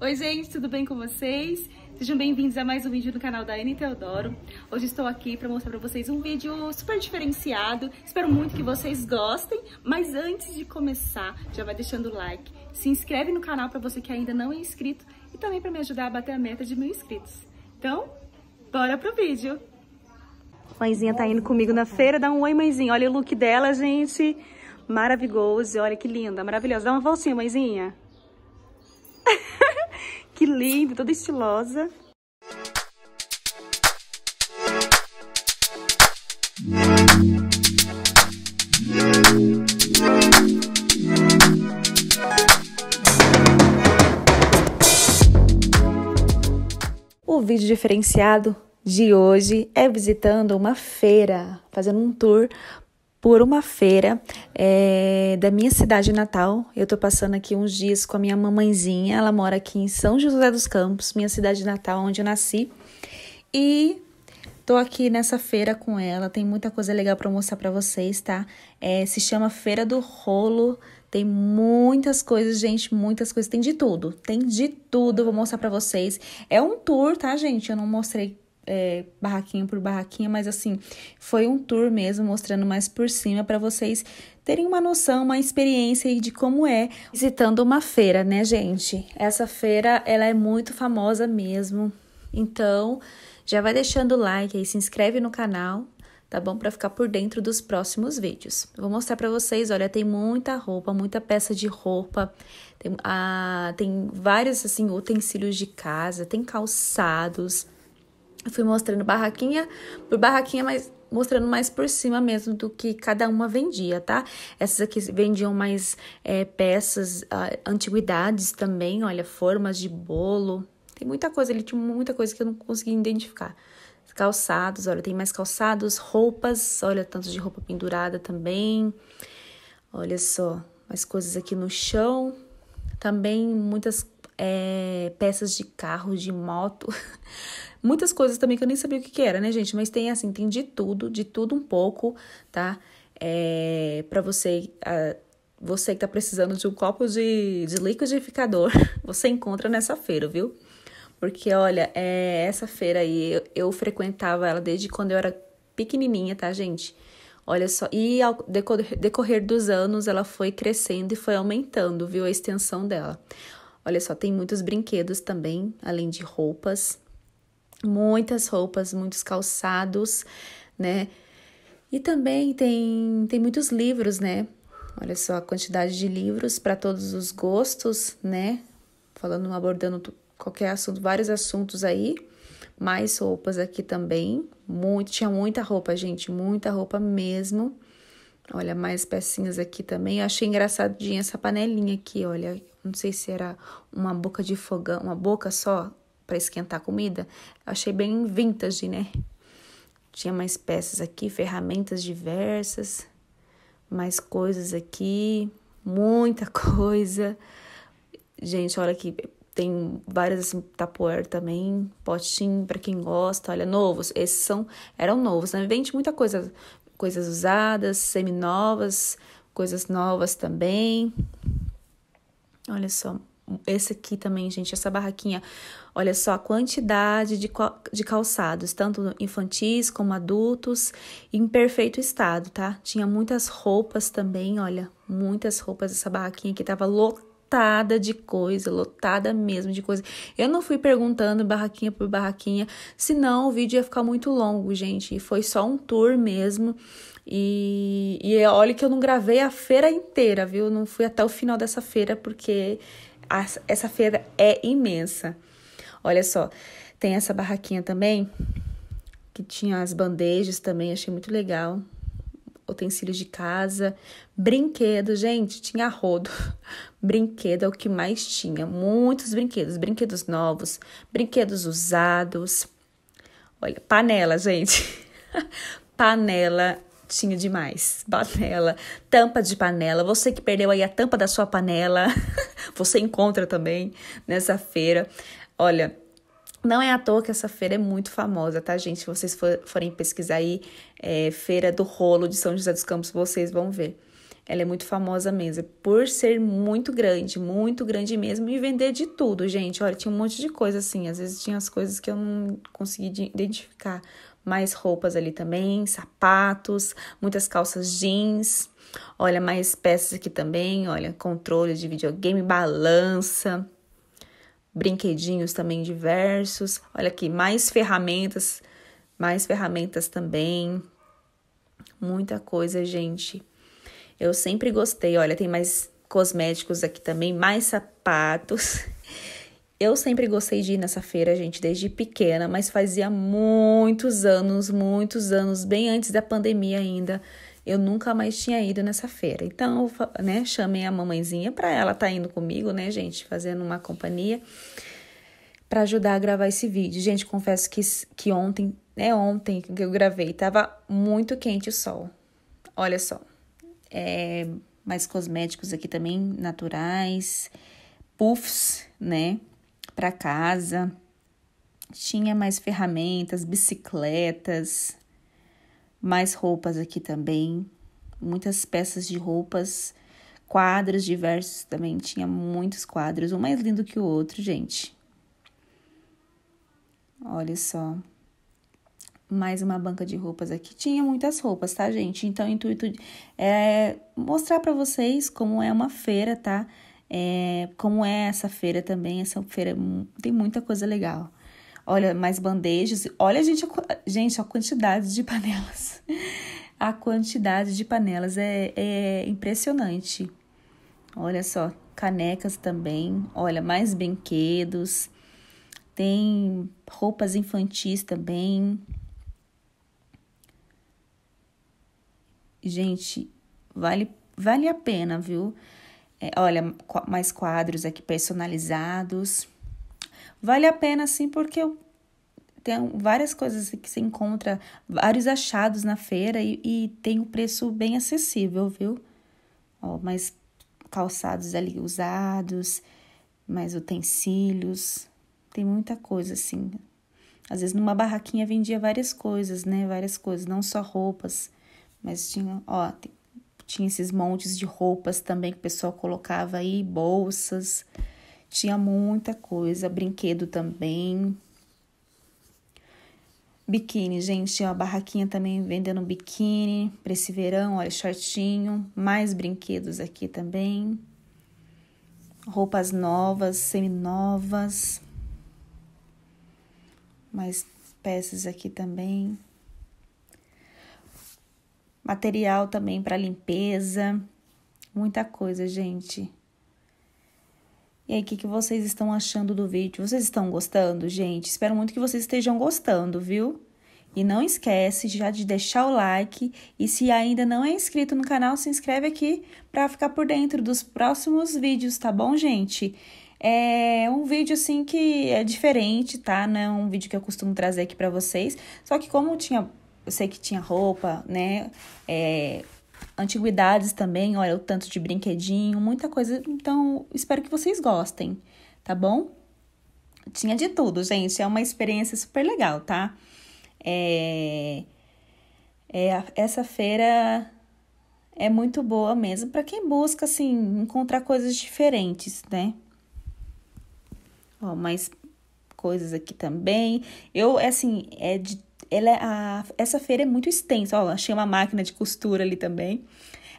Oi gente, tudo bem com vocês? Sejam bem-vindos a mais um vídeo do canal da Anne Teodoro. Hoje estou aqui para mostrar para vocês um vídeo super diferenciado, espero muito que vocês gostem, mas antes de começar, já vai deixando o like, se inscreve no canal para você que ainda não é inscrito e também para me ajudar a bater a meta de mil inscritos. Então, bora pro vídeo! Mãezinha tá indo comigo na feira, dá um oi mãezinha, olha o look dela gente, maravilhoso, olha que linda, maravilhosa, dá uma voltinha mãezinha. Que lindo, toda estilosa. O vídeo diferenciado de hoje é visitando uma feira, fazendo um tour por uma feira é, da minha cidade natal. Eu tô passando aqui uns dias com a minha mamãezinha. Ela mora aqui em São José dos Campos, minha cidade natal, onde eu nasci. E Tô aqui nessa feira com ela, tem muita coisa legal para mostrar para vocês, tá? É, se chama Feira do Rolo, tem muitas coisas, gente, muitas coisas, tem de tudo, tem de tudo, vou mostrar para vocês. É um tour, tá, gente? Eu não mostrei é, barraquinha por barraquinha, mas assim, foi um tour mesmo, mostrando mais por cima para vocês terem uma noção, uma experiência de como é visitando uma feira, né, gente? Essa feira, ela é muito famosa mesmo. Então, já vai deixando o like aí, se inscreve no canal, tá bom? Para ficar por dentro dos próximos vídeos. vou mostrar para vocês, olha, tem muita roupa, muita peça de roupa, tem, ah, tem vários, assim, utensílios de casa, tem calçados, eu fui mostrando barraquinha por barraquinha, mas mostrando mais por cima mesmo do que cada uma vendia, tá? Essas aqui vendiam mais é, peças, ah, antiguidades também, olha, formas de bolo. Tem muita coisa, ele tinha muita coisa que eu não consegui identificar. Calçados, olha, tem mais calçados, roupas, olha, tanto de roupa pendurada também. Olha só, mais coisas aqui no chão. Também muitas é, peças de carro, de moto, muitas coisas também que eu nem sabia o que, que, era, né, gente? Mas tem assim, tem de tudo, de tudo um pouco, tá? É, para você, a, você que tá precisando de um copo de, de liquidificador, você encontra nessa feira, viu? Porque, olha, é, essa feira aí, eu, eu frequentava ela desde quando eu era pequenininha, tá, gente? Olha só, e ao decorrer dos anos ela foi crescendo e foi aumentando, viu, a extensão dela. Olha só, tem muitos brinquedos também, além de roupas, muitas roupas, muitos calçados, né? E também tem, tem muitos livros, né? Olha só a quantidade de livros para todos os gostos, né? Falando, abordando qualquer assunto, vários assuntos aí. Mais roupas aqui também. Muito, tinha muita roupa, gente, muita roupa mesmo. Olha, mais pecinhas aqui também. Eu achei engraçadinha essa panelinha aqui, olha não sei se era uma boca de fogão, uma boca só para esquentar a comida. Achei bem vintage, né? Tinha mais peças aqui, ferramentas diversas, mais coisas aqui, muita coisa. Gente, olha aqui, tem várias assim, tapoer também, potinho para quem gosta, olha, novos. Esses são eram novos, né? Vende muita coisa, coisas usadas, seminovas, coisas novas também. Olha só, esse aqui também, gente, essa barraquinha. Olha só a quantidade de, de calçados, tanto infantis como adultos, em perfeito estado, tá? Tinha muitas roupas também, olha, muitas roupas. Essa barraquinha aqui tava lotada de coisa, lotada mesmo de coisa. Eu não fui perguntando barraquinha por barraquinha, senão o vídeo ia ficar muito longo, gente. E foi só um tour mesmo. E, e é, olha que eu não gravei a feira inteira, viu? Não fui até o final dessa feira, porque a, essa feira é imensa. Olha só, tem essa barraquinha também, que tinha as bandejas também, achei muito legal. Utensílios de casa, brinquedo, gente, tinha rodo. Brinquedo é o que mais tinha, muitos brinquedos, brinquedos novos, brinquedos usados. Olha, panela, gente. panela chatinho demais. Panela, tampa de panela. Você que perdeu aí a tampa da sua panela, você encontra também nessa feira. Olha, não é à toa que essa feira é muito famosa, tá, gente? Se vocês for, forem pesquisar aí, é, Feira do Rolo de São José dos Campos, vocês vão ver. Ela é muito famosa mesmo, por ser muito grande, muito grande mesmo, e vender de tudo, gente. Olha, tinha um monte de coisa assim, às vezes tinha as coisas que eu não consegui identificar, mais roupas ali também, sapatos, muitas calças jeans. Olha, mais peças aqui também, olha, controle de videogame, balança, brinquedinhos também diversos. Olha aqui, mais ferramentas, mais ferramentas também. Muita coisa, gente. Eu sempre gostei. Olha, tem mais cosméticos aqui também, mais sapatos. Eu sempre gostei de ir nessa feira, gente, desde pequena, mas fazia muitos anos, muitos anos, bem antes da pandemia ainda, eu nunca mais tinha ido nessa feira. Então, né, chamei a mamãezinha para ela estar tá indo comigo, né, gente, fazendo uma companhia para ajudar a gravar esse vídeo. Gente, confesso que, que ontem, né, ontem que eu gravei, tava muito quente o sol. Olha só. É, mais cosméticos aqui também, naturais, puffs, né? para casa, tinha mais ferramentas, bicicletas, mais roupas aqui também, muitas peças de roupas, quadros diversos também, tinha muitos quadros, um mais lindo que o outro, gente. Olha só. Mais uma banca de roupas aqui. Tinha muitas roupas, tá, gente? Então, o intuito é mostrar para vocês como é uma feira, tá? é, como é essa feira também. Essa feira é tem muita coisa legal. Olha, mais bandejas. Olha, gente, a, gente, a quantidade de panelas. A quantidade de panelas é, é impressionante. Olha só, canecas também. Olha, mais brinquedos. Tem roupas infantis também. Gente, vale, vale a pena, viu? É, olha, mais quadros aqui personalizados. Vale a pena, sim, porque eu tem várias coisas que se encontra, vários achados na feira e, e, tem um preço bem acessível, viu? Ó, mais calçados ali usados, mais utensílios, tem muita coisa assim. Às vezes numa barraquinha vendia várias coisas, né? Várias coisas, não só roupas, mas tinha, ó, tem tinha esses montes de roupas também que o pessoal colocava aí, bolsas. Tinha muita coisa, brinquedo também. Biquíni, gente, tinha uma barraquinha também vendendo biquíni para esse verão, olha, shortinho, mais brinquedos aqui também. Roupas novas, seminovas. Mais peças aqui também material também para limpeza, muita coisa, gente. E aí, o que, que vocês estão achando do vídeo? Vocês estão gostando, gente? Espero muito que vocês estejam gostando, viu? E não esquece já de deixar o like e se ainda não é inscrito no canal, se inscreve aqui para ficar por dentro dos próximos vídeos, tá bom, gente? É um vídeo assim que é diferente, tá? Não é um vídeo que eu costumo trazer aqui para vocês, só que como tinha eu sei que tinha roupa, né? É, antiguidades também, olha o tanto de brinquedinho, muita coisa. Então, espero que vocês gostem, tá bom? Tinha de tudo, gente. É uma experiência super legal, tá? É, é essa feira é muito boa mesmo para quem busca assim encontrar coisas diferentes, né? Ó, mais coisas aqui também. Eu é assim é de ela, é a, essa feira é muito extensa. Ó, achei uma máquina de costura ali também.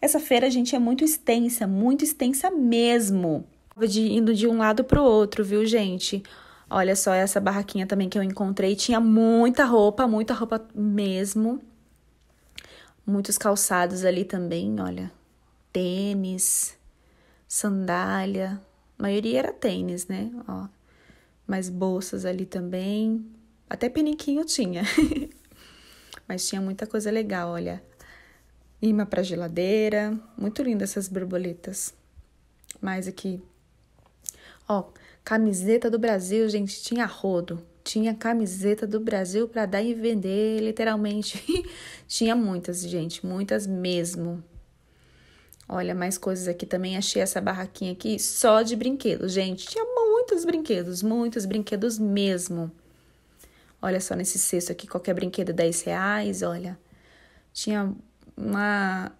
Essa feira, gente, é muito extensa, muito extensa mesmo. De, indo de um lado pro outro, viu, gente? Olha só essa barraquinha também que eu encontrei. Tinha muita roupa, muita roupa mesmo. Muitos calçados ali também, olha. Tênis, sandália. A maioria era tênis, né? Ó. Mais bolsas ali também. Até piniquinho tinha. Mas tinha muita coisa legal, olha. Imã para geladeira, muito linda essas borboletas. Mais aqui. Ó, camiseta do Brasil, gente, tinha rodo. Tinha camiseta do Brasil para dar e vender, literalmente. tinha muitas, gente, muitas mesmo. Olha, mais coisas aqui também. Achei essa barraquinha aqui só de brinquedos, gente. Tinha muitos brinquedos, muitos brinquedos mesmo. Olha só nesse cesto aqui, qualquer brinquedo 10 reais, olha. Tinha uma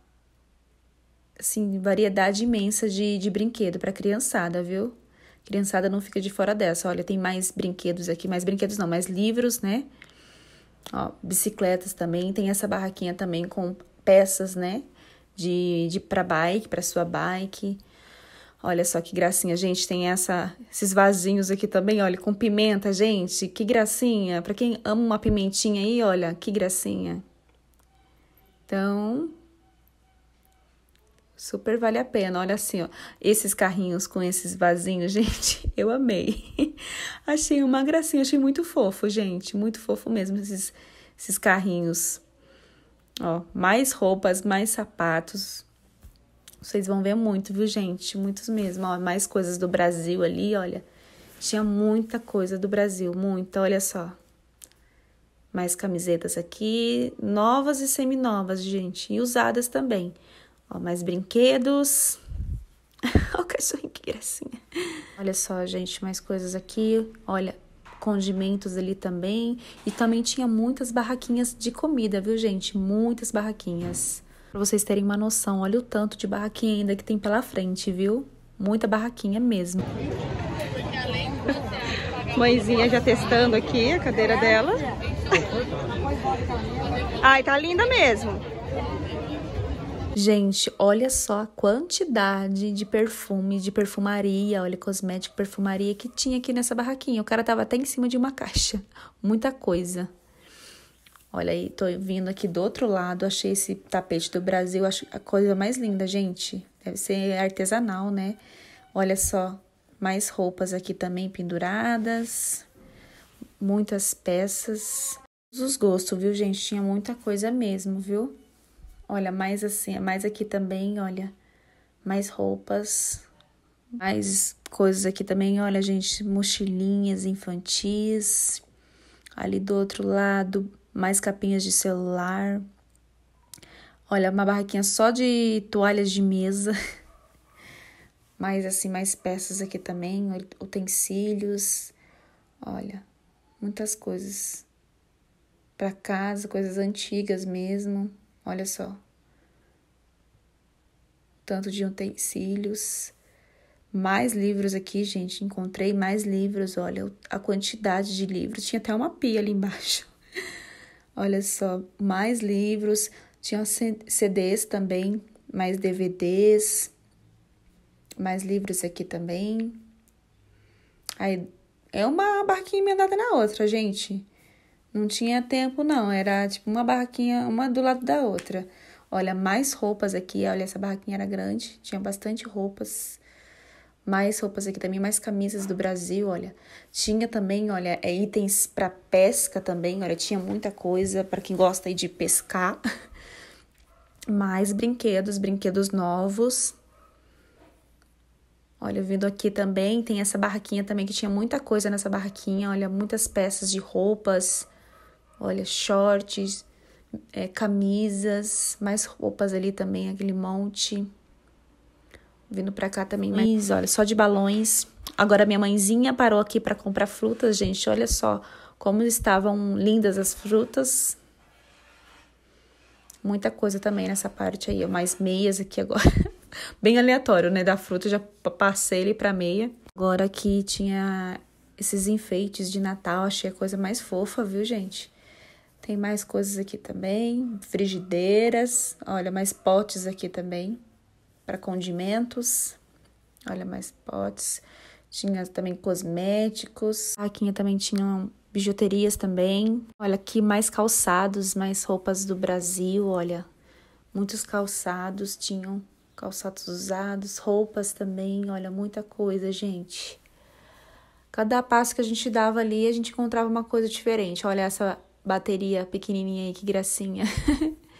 assim, variedade imensa de, de brinquedo para criançada, viu? Criançada não fica de fora dessa. Olha, tem mais brinquedos aqui, mais brinquedos não, mais livros, né? Ó, bicicletas também, tem essa barraquinha também com peças, né? De, de para bike, para sua bike. Olha só que gracinha, gente. Tem essa, esses vasinhos aqui também, olha, com pimenta, gente. Que gracinha. Para quem ama uma pimentinha aí, olha, que gracinha. Então, super vale a pena. Olha assim, ó, esses carrinhos com esses vasinhos, gente, eu amei. achei uma gracinha, achei muito fofo, gente. Muito fofo mesmo esses, esses carrinhos. Ó, mais roupas, mais sapatos. Vocês vão ver muito, viu, gente? Muitos mesmo. Ó, mais coisas do Brasil ali, olha. Tinha muita coisa do Brasil, muita, olha só. Mais camisetas aqui, novas e seminovas, gente, e usadas também. Ó, mais brinquedos. Olha o cachorrinho, que gracinha. Olha só, gente, mais coisas aqui. Olha, condimentos ali também. E também tinha muitas barraquinhas de comida, viu, gente? Muitas barraquinhas para vocês terem uma noção. Olha o tanto de barraquinha ainda que tem pela frente, viu? Muita barraquinha mesmo. Mãezinha já testando aqui a cadeira dela. Ai, tá linda mesmo. Gente, olha só a quantidade de perfume, de perfumaria, olha, cosmético, perfumaria que tinha aqui nessa barraquinha. O cara tava até em cima de uma caixa. Muita coisa. Olha aí, tô vindo aqui do outro lado, achei esse tapete do Brasil, acho a coisa mais linda, gente. Deve ser artesanal, né? Olha só, mais roupas aqui também penduradas, muitas peças. Os gostos, viu, gente? Tinha muita coisa mesmo, viu? Olha, mais assim, mais aqui também, olha, mais roupas, mais coisas aqui também. Olha, gente, mochilinhas infantis. Ali do outro lado, mais capinhas de celular. Olha, uma barraquinha só de toalhas de mesa. mais assim, mais peças aqui também, utensílios. Olha, muitas coisas para casa, coisas antigas mesmo. Olha só. Tanto de utensílios. Mais livros aqui, gente. Encontrei mais livros. Olha a quantidade de livros. Tinha até uma pia ali embaixo. Olha só, mais livros, tinham CDs também, mais DVDs, mais livros aqui também. Aí é uma barraquinha emendada na outra, gente. Não tinha tempo, não. Era tipo uma barraquinha, uma do lado da outra. Olha, mais roupas aqui. Olha, essa barraquinha era grande, tinha bastante roupas mais roupas aqui também, mais camisas do Brasil, olha. Tinha também, olha, é, itens para pesca também, olha, tinha muita coisa para quem gosta aí de pescar. mais brinquedos, brinquedos novos. Olha, vindo aqui também, tem essa barraquinha também que tinha muita coisa nessa barraquinha, olha, muitas peças de roupas, olha, shorts, é, camisas, mais roupas ali também, aquele monte vindo pra cá também. Mas olha, só de balões. Agora minha mãezinha parou aqui para comprar frutas, gente. Olha só como estavam lindas as frutas. Muita coisa também nessa parte aí. Mais meias aqui agora. Bem aleatório, né? Da fruta, já passei ele pra meia. Agora aqui tinha esses enfeites de Natal. Achei a coisa mais fofa, viu, gente? Tem mais coisas aqui também, frigideiras, olha, mais potes aqui também para condimentos. Olha mais potes. Tinha também cosméticos. A também tinha bijuterias também. Olha aqui mais calçados, mais roupas do Brasil, olha. Muitos calçados tinham calçados usados, roupas também, olha, muita coisa, gente. Cada passo que a gente dava ali, a gente encontrava uma coisa diferente. Olha essa bateria pequenininha aí, que gracinha.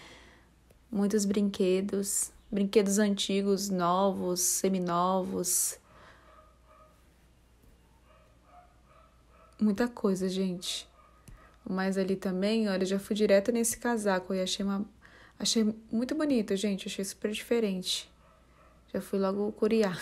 Muitos brinquedos brinquedos antigos, novos, seminovos. Muita coisa, gente. Mas ali também, olha, eu já fui direto nesse casaco e achei uma achei muito bonito, gente, achei super diferente. Já fui logo curiar.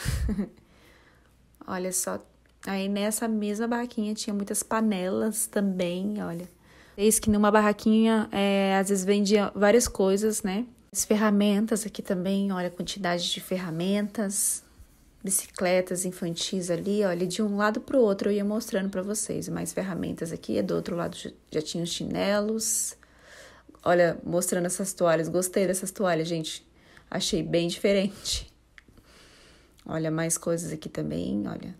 olha só, aí nessa mesma barraquinha tinha muitas panelas também, olha. Eis que numa barraquinha, é, às vezes vendia várias coisas, né? As ferramentas aqui também, olha a quantidade de ferramentas, bicicletas infantis ali, olha, de um lado para o outro eu ia mostrando para vocês, mais ferramentas aqui, do outro lado já tinha os chinelos, olha, mostrando essas toalhas, gostei dessas toalhas, gente, achei bem diferente. Olha, mais coisas aqui também, olha.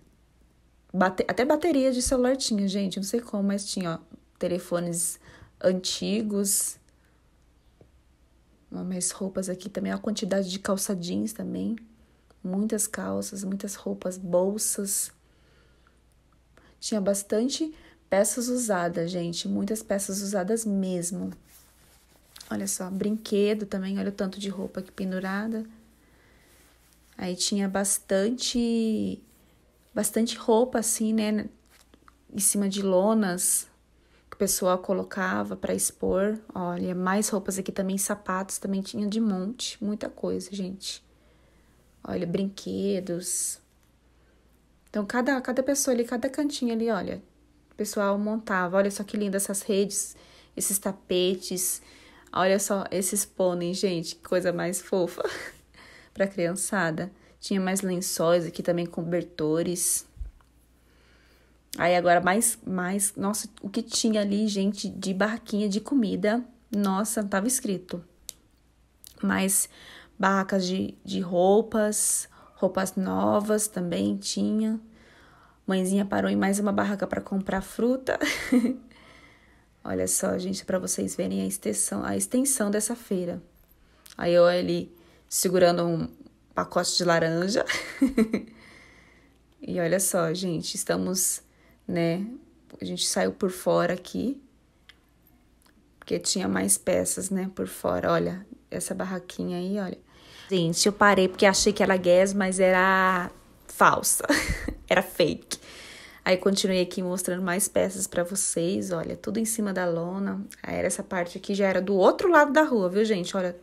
Bate... Até bateria de celular tinha, gente, não sei como, mas tinha, ó, telefones antigos, mais roupas aqui também, a quantidade de calça jeans também, muitas calças, muitas roupas, bolsas. Tinha bastante peças usadas, gente, muitas peças usadas mesmo. Olha só, brinquedo também, olha o tanto de roupa aqui pendurada. Aí tinha bastante bastante roupa assim, né, em cima de lonas pessoal colocava para expor. Olha, mais roupas aqui também, sapatos também tinha de monte, muita coisa, gente. Olha, brinquedos. Então, cada, cada pessoa ali, cada cantinho ali, olha, o pessoal montava. Olha só que lindo essas redes, esses tapetes. Olha só esses pôneis, gente, que coisa mais fofa para criançada. Tinha mais lençóis aqui também, cobertores. Aí agora mais, mais, nossa, o que tinha ali, gente, de barquinha de comida, nossa, tava escrito. mais barracas de, de roupas, roupas novas também tinha. Mãezinha parou em mais uma barraca para comprar fruta. Olha só, gente, para vocês verem a extensão, a extensão dessa feira. Aí eu ali segurando um pacote de laranja. e olha só, gente, estamos né? A gente saiu por fora aqui, porque tinha mais peças, né, por fora. Olha, essa barraquinha aí, olha. Gente, eu parei porque achei que era gas, mas era falsa, era fake. Aí continuei aqui mostrando mais peças para vocês, olha, tudo em cima da lona. Aí era essa parte aqui já era do outro lado da rua, viu, gente? Olha,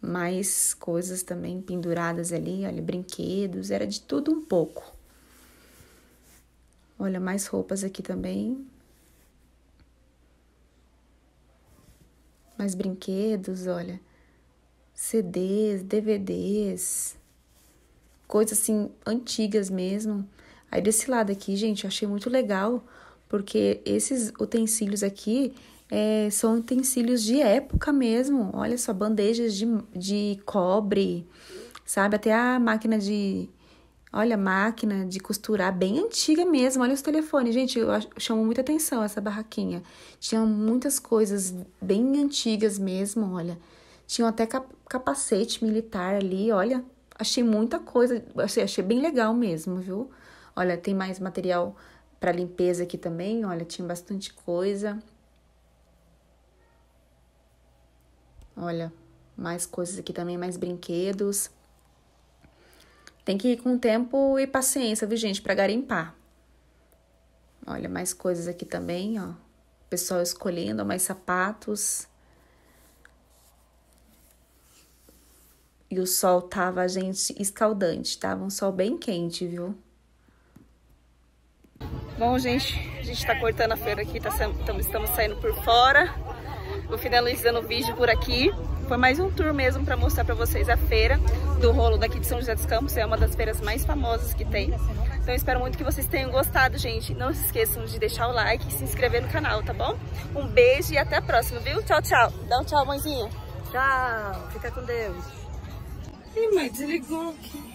mais coisas também penduradas ali, olha, brinquedos, era de tudo um pouco. Olha, mais roupas aqui também. Mais brinquedos, olha. CDs, DVDs. Coisas assim antigas mesmo. Aí desse lado aqui, gente, eu achei muito legal, porque esses utensílios aqui é, são utensílios de época mesmo. Olha só, bandejas de, de cobre, sabe? Até a máquina de, Olha, máquina de costurar bem antiga mesmo. Olha os telefones, gente, eu chamo muita atenção essa barraquinha. Tinha muitas coisas bem antigas mesmo, olha. Tinha até capacete militar ali, olha. Achei muita coisa, achei, achei bem legal mesmo, viu? Olha, tem mais material para limpeza aqui também, olha, tinha bastante coisa. Olha, mais coisas aqui também, mais brinquedos. Tem que ir com tempo e paciência, viu, gente, para garimpar. Olha, mais coisas aqui também, ó. Pessoal escolhendo mais sapatos. E o sol tava, gente, escaldante. Tava um sol bem quente, viu? Bom, gente, a gente tá cortando a feira aqui, tá, estamos saindo por fora. Vou finalizando o vídeo por aqui. Foi mais um tour mesmo para mostrar para vocês a feira do rolo daqui de São José dos Campos. É uma das feiras mais famosas que tem. Então espero muito que vocês tenham gostado, gente. Não se esqueçam de deixar o like e se inscrever no canal, tá bom? Um beijo e até a próxima, viu? Tchau, tchau. Dá um tchau, mãezinha. Tchau. Fica com Deus. Ih, mãe, desligou aqui.